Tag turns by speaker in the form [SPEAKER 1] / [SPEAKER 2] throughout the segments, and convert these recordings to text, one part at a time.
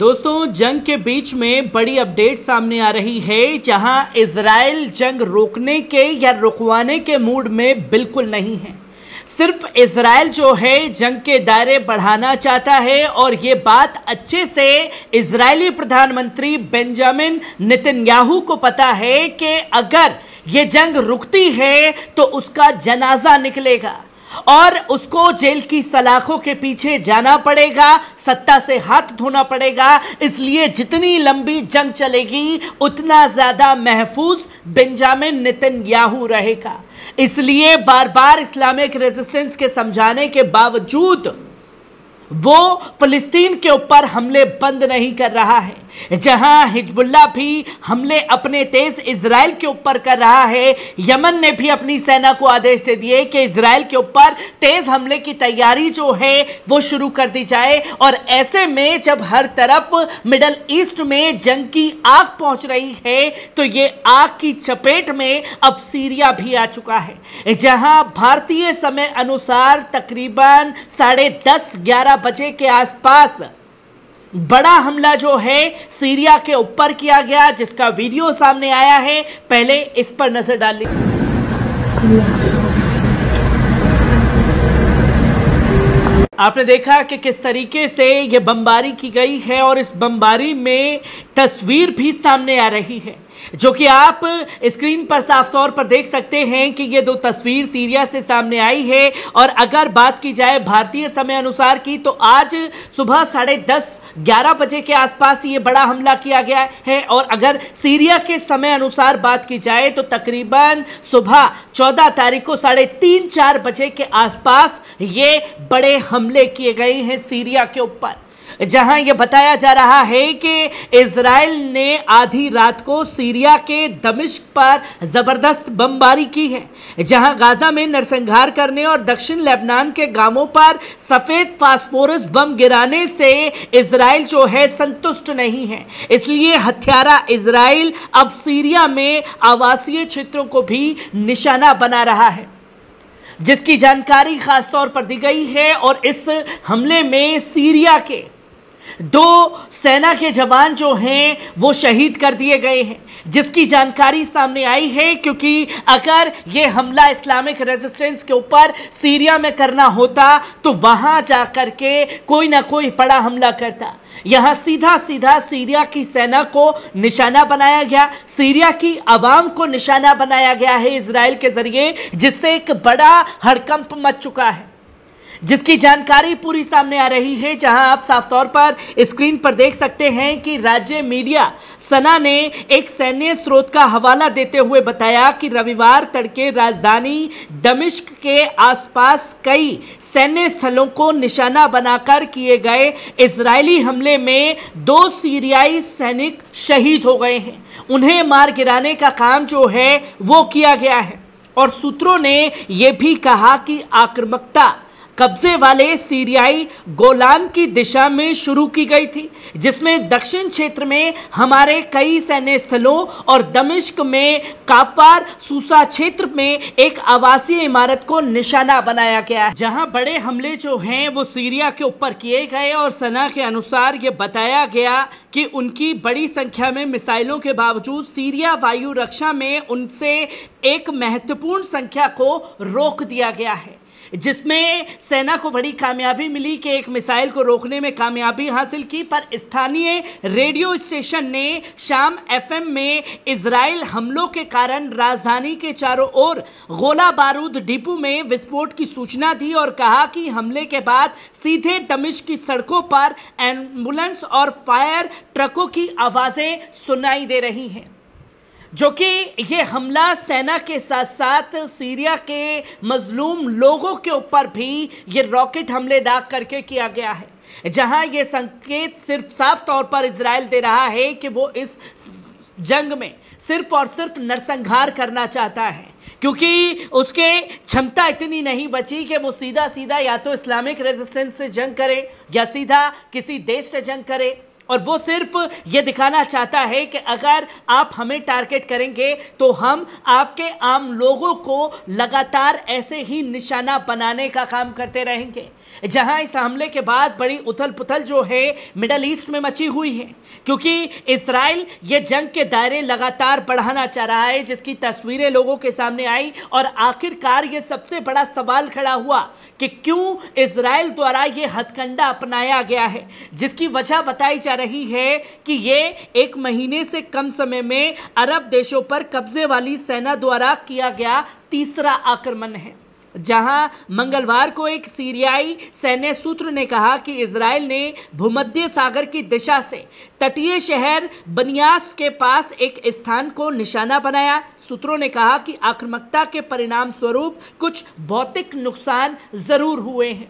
[SPEAKER 1] दोस्तों जंग के बीच में बड़ी अपडेट सामने आ रही है जहां इसराइल जंग रोकने के या रुकवाने के मूड में बिल्कुल नहीं है सिर्फ इसराइल जो है जंग के दायरे बढ़ाना चाहता है और ये बात अच्छे से इसराइली प्रधानमंत्री बेंजामिन नितिनयाहू को पता है कि अगर ये जंग रुकती है तो उसका जनाजा निकलेगा और उसको जेल की सलाखों के पीछे जाना पड़ेगा सत्ता से हाथ धोना पड़ेगा इसलिए जितनी लंबी जंग चलेगी उतना ज़्यादा महफूज बेंजामिन नितिन याहू रहेगा इसलिए बार बार इस्लामिक रेजिस्टेंस के समझाने के बावजूद वो फलस्तीन के ऊपर हमले बंद नहीं कर रहा है जहां हिजबुल्ला भी हमले अपने तेज इसराइल के ऊपर कर रहा है यमन ने भी अपनी सेना को आदेश दे दिए कि इसराइल के ऊपर तेज हमले की तैयारी जो है वो शुरू कर दी जाए और ऐसे में जब हर तरफ मिडल ईस्ट में जंग की आग पहुंच रही है तो ये आग की चपेट में अब सीरिया भी आ चुका है जहां भारतीय समय अनुसार तकरीबन साढ़े दस ग्यारह बजे के आसपास बड़ा हमला जो है सीरिया के ऊपर किया गया जिसका वीडियो सामने आया है पहले इस पर नजर डाल ली आपने देखा कि किस तरीके से यह बमबारी की गई है और इस बमबारी में तस्वीर भी सामने आ रही है जो कि आप स्क्रीन पर साफ तौर पर देख सकते हैं कि ये दो तस्वीर सीरिया से सामने आई है और अगर बात की जाए भारतीय समय अनुसार की तो आज सुबह साढ़े दस ग्यारह बजे के आसपास ये बड़ा हमला किया गया है और अगर सीरिया के समय अनुसार बात की जाए तो तकरीबन सुबह चौदह तारीख को साढ़े तीन चार बजे के आसपास ये बड़े हमले किए गए हैं सीरिया के ऊपर जहां यह बताया जा रहा है कि इसराइल ने आधी रात को सीरिया के दमिश्क पर जबरदस्त बमबारी की है जहां गाजा में नरसंहार करने और दक्षिण लेबनान के गांवों पर सफेद फास्फोरस बम गिराने से इसराइल जो है संतुष्ट नहीं है इसलिए हथियारा इसराइल अब सीरिया में आवासीय क्षेत्रों को भी निशाना बना रहा है जिसकी जानकारी खासतौर पर दी गई है और इस हमले में सीरिया के दो सेना के जवान जो हैं वो शहीद कर दिए गए हैं जिसकी जानकारी सामने आई है क्योंकि अगर ये हमला इस्लामिक रेजिस्टेंस के ऊपर सीरिया में करना होता तो वहां जाकर के कोई ना कोई बड़ा हमला करता यहां सीधा सीधा सीरिया की सेना को निशाना बनाया गया सीरिया की आवाम को निशाना बनाया गया है इसराइल के जरिए जिससे एक बड़ा हड़कंप मच चुका है जिसकी जानकारी पूरी सामने आ रही है जहां आप साफ तौर पर स्क्रीन पर देख सकते हैं कि राज्य मीडिया सना ने एक सैन्य स्रोत का हवाला देते हुए बताया कि रविवार तड़के राजधानी दमिश्क के आसपास कई सैन्य स्थलों को निशाना बनाकर किए गए इजरायली हमले में दो सीरियाई सैनिक शहीद हो गए हैं उन्हें मार गिराने का काम जो है वो किया गया है और सूत्रों ने यह भी कहा कि आक्रमकता कब्जे वाले सीरियाई गोलान की दिशा में शुरू की गई थी जिसमें दक्षिण क्षेत्र में हमारे कई सैन्य स्थलों और दमिश्क में कापार सूसा क्षेत्र में एक आवासीय इमारत को निशाना बनाया गया जहां बड़े हमले जो हैं वो सीरिया के ऊपर किए गए और सना के अनुसार ये बताया गया कि उनकी बड़ी संख्या में मिसाइलों के बावजूद सीरिया वायु रक्षा में उनसे एक महत्वपूर्ण संख्या को रोक दिया गया है जिसमें सेना को बड़ी कामयाबी मिली कि एक मिसाइल को रोकने में कामयाबी हासिल की पर स्थानीय रेडियो स्टेशन ने शाम एफएम में इसराइल हमलों के कारण राजधानी के चारों ओर गोला बारूद डिपो में विस्फोट की सूचना दी और कहा कि हमले के बाद सीधे दमिश की सड़कों पर एम्बुलेंस और फायर ट्रकों की आवाज़ें सुनाई दे रही हैं जो कि ये हमला सेना के साथ साथ सीरिया के मजलूम लोगों के ऊपर भी ये रॉकेट हमले दाग करके किया गया है जहां ये संकेत सिर्फ साफ तौर पर इसराइल दे रहा है कि वो इस जंग में सिर्फ और सिर्फ नरसंहार करना चाहता है क्योंकि उसके क्षमता इतनी नहीं बची कि वो सीधा सीधा या तो इस्लामिक रेजिस्टेंस से जंग करे या सीधा किसी देश से जंग करे और वो सिर्फ ये दिखाना चाहता है कि अगर आप हमें टारगेट करेंगे तो हम आपके आम लोगों को लगातार ऐसे ही निशाना बनाने का काम करते रहेंगे जहां इस हमले के बाद बड़ी उथल पुथल जो है मिडल ईस्ट में मची हुई है क्योंकि इसराइल ये जंग के दायरे लगातार बढ़ाना चाह रहा है जिसकी तस्वीरें लोगों के सामने आई और आखिरकार ये सबसे बड़ा सवाल खड़ा हुआ कि क्यों इसराइल द्वारा ये हथकंडा अपनाया गया है जिसकी वजह बताई जा रही है कि ये एक महीने से कम समय में अरब देशों पर कब्जे वाली सेना द्वारा किया गया तीसरा आक्रमण है जहां मंगलवार को एक सीरियाई सैन्य सूत्र ने कहा कि इसराइल ने भूमध्य सागर की दिशा से तटीय शहर बनियास के पास एक स्थान को निशाना बनाया सूत्रों ने कहा कि आक्रमकता के परिणाम स्वरूप कुछ भौतिक नुकसान जरूर हुए हैं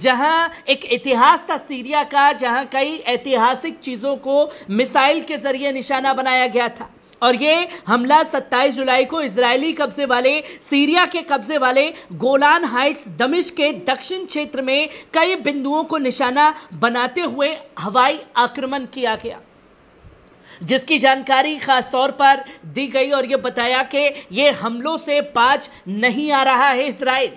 [SPEAKER 1] जहां एक इतिहास था सीरिया का जहां कई ऐतिहासिक चीज़ों को मिसाइल के जरिए निशाना बनाया गया था और ये हमला 27 जुलाई को इसराइली कब्जे वाले सीरिया के कब्जे वाले गोलान हाइट्स दमिश के दक्षिण क्षेत्र में कई बिंदुओं को निशाना बनाते हुए हवाई आक्रमण किया गया जिसकी जानकारी ख़ास तौर पर दी गई और ये बताया कि ये हमलों से पाँच नहीं आ रहा है इसराइल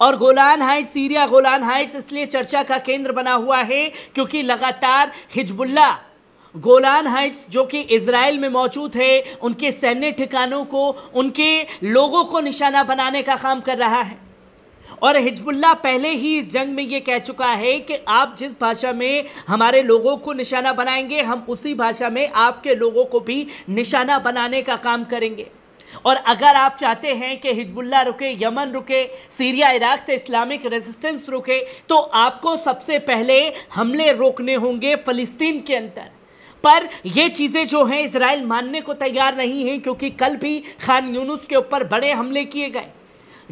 [SPEAKER 1] और Golan Heights Syria Golan Heights इसलिए चर्चा का केंद्र बना हुआ है क्योंकि लगातार हिजबुल्ला गोलान हाइट्स जो कि इसराइल में मौजूद है उनके सैन्य ठिकानों को उनके लोगों को निशाना बनाने का काम कर रहा है और हिजबुल्ला पहले ही इस जंग में ये कह चुका है कि आप जिस भाषा में हमारे लोगों को निशाना बनाएंगे हम उसी भाषा में आपके लोगों को भी निशाना बनाने का काम करेंगे और अगर आप चाहते हैं कि हिजबुल्ला रुके यमन रुके सीरिया इराक से इस्लामिक रेजिस्टेंस रुके तो आपको सबसे पहले हमले रोकने होंगे फ़लस्तीन के अंदर पर ये चीज़ें जो हैं इसराइल मानने को तैयार नहीं है क्योंकि कल भी खान यूनुस के ऊपर बड़े हमले किए गए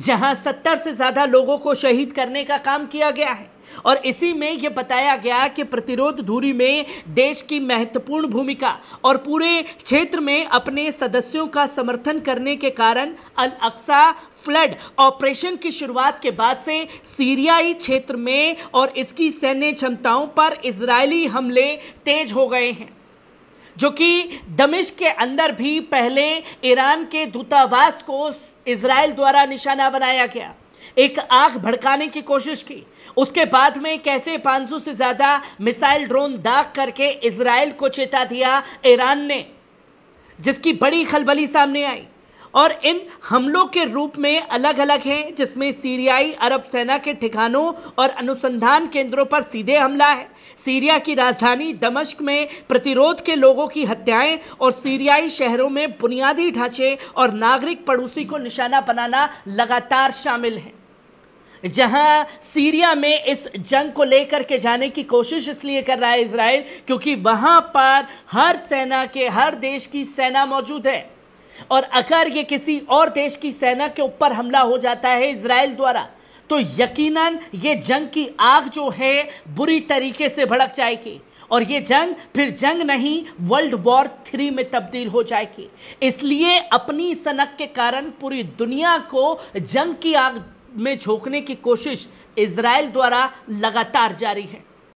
[SPEAKER 1] जहां सत्तर से ज़्यादा लोगों को शहीद करने का काम किया गया है और इसी में यह बताया गया कि प्रतिरोध धुरी में देश की महत्वपूर्ण भूमिका और पूरे क्षेत्र में अपने सदस्यों का समर्थन करने के कारण अल अक्सा फ्लड ऑपरेशन की शुरुआत के बाद से सीरियाई क्षेत्र में और इसकी सैन्य क्षमताओं पर इजरायली हमले तेज हो गए हैं जो कि दमिश के अंदर भी पहले ईरान के दूतावास को इसराइल द्वारा निशाना बनाया गया एक आग भड़काने की कोशिश की उसके बाद में कैसे 500 से ज़्यादा मिसाइल ड्रोन दाग करके इसराइल को चेता दिया ईरान ने जिसकी बड़ी खलबली सामने आई और इन हमलों के रूप में अलग अलग हैं जिसमें सीरियाई अरब सेना के ठिकानों और अनुसंधान केंद्रों पर सीधे हमला है सीरिया की राजधानी दमश्क में प्रतिरोध के लोगों की हत्याएं और सीरियाई शहरों में बुनियादी ढांचे और नागरिक पड़ोसी को निशाना बनाना लगातार शामिल हैं जहां सीरिया में इस जंग को लेकर के जाने की कोशिश इसलिए कर रहा है इसराइल क्योंकि वहां पर हर सेना के हर देश की सेना मौजूद है और अगर ये किसी और देश की सेना के ऊपर हमला हो जाता है इसराइल द्वारा तो यकीनन ये जंग की आग जो है बुरी तरीके से भड़क जाएगी और ये जंग फिर जंग नहीं वर्ल्ड वॉर थ्री में तब्दील हो जाएगी इसलिए अपनी सनक के कारण पूरी दुनिया को जंग की आग में झोंकने की कोशिश इसराइल द्वारा लगातार जारी है